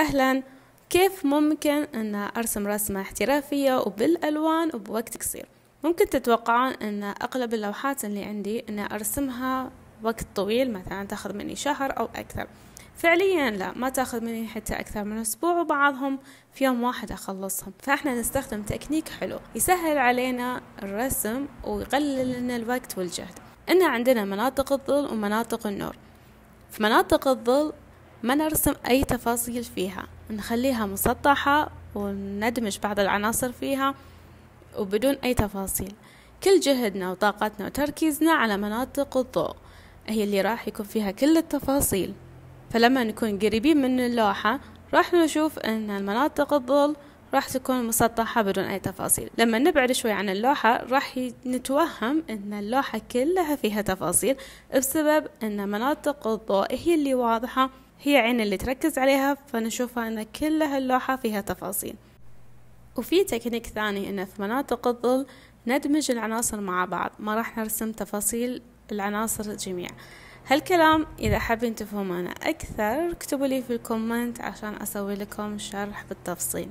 أهلا كيف ممكن أن أرسم رسمة احترافية وبالألوان وبوقت قصير ممكن تتوقعون أن أغلب اللوحات اللي عندي أن أرسمها وقت طويل مثلا تاخذ مني شهر أو أكثر فعليا لا ما تاخذ مني حتى أكثر من أسبوع وبعضهم في يوم واحد أخلصهم فإحنا نستخدم تكنيك حلو يسهل علينا الرسم ويقلل لنا الوقت والجهد إن عندنا مناطق الظل ومناطق النور في مناطق الظل ما نرسم أي تفاصيل فيها نخليها مسطحة وندمج بعض العناصر فيها وبدون أي تفاصيل كل جهدنا وطاقتنا وتركيزنا على مناطق الضوء هي اللي راح يكون فيها كل التفاصيل فلما نكون قريبين من اللوحة راح نشوف أن المناطق الظل راح تكون مسطحة بدون أي تفاصيل لما نبعد شوي عن اللوحة راح نتوهم أن اللوحة كلها فيها تفاصيل بسبب أن مناطق الضوء هي اللي واضحة هي عين اللي تركز عليها فنشوفها أن كل هاللوحة فيها تفاصيل وفي تكنيك ثاني أن في مناطق الظل ندمج العناصر مع بعض ما راح نرسم تفاصيل العناصر جميع هالكلام إذا حابين تفهمونه أكثر اكتبوا لي في الكومنت عشان أسوي لكم شرح بالتفصيل